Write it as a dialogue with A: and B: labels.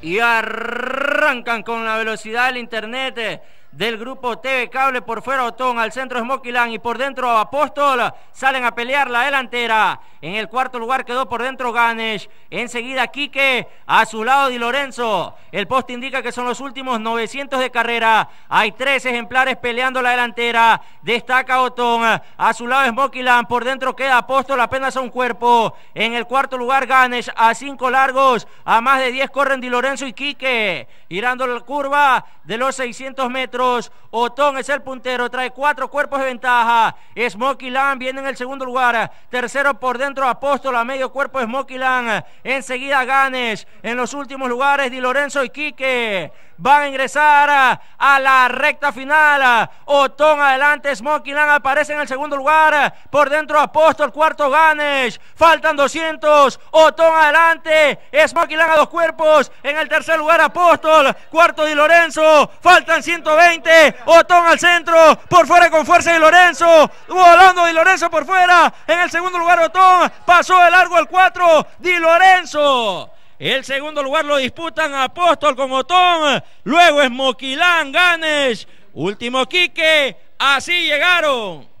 A: y arrancan con la velocidad del internet eh, del grupo TV Cable por fuera Otón al centro Smokilan y por dentro Apóstol salen a pelear la delantera en el cuarto lugar quedó por dentro Ganesh. Enseguida Quique, a su lado Di Lorenzo. El post indica que son los últimos 900 de carrera. Hay tres ejemplares peleando la delantera. Destaca Otón. A su lado es Lam, Por dentro queda Apóstol apenas a un cuerpo. En el cuarto lugar Ganesh a cinco largos. A más de 10 corren Di Lorenzo y Quique. Girando la curva de los 600 metros. Otón es el puntero. Trae cuatro cuerpos de ventaja. Smoky Lamb viene en el segundo lugar. Tercero por dentro centro, Apóstol a medio cuerpo es Moquilán. Enseguida Ganes. En los últimos lugares Di Lorenzo y Quique van a ingresar a, la recta final. Otón adelante, Smokey Lang aparece en el segundo lugar. Por dentro Apóstol, cuarto Ganesh. Faltan 200. Otón adelante, Smoky Lang a dos cuerpos. En el tercer lugar Apóstol, cuarto Di Lorenzo. Faltan 120. Otón al centro, por fuera con fuerza Di Lorenzo. Volando Di Lorenzo por fuera. En el segundo lugar Otón, pasó de largo al cuatro Di Lorenzo. El segundo lugar lo disputan Apóstol con Otón. Luego es Moquilán, Ganes. Último Quique. Así llegaron.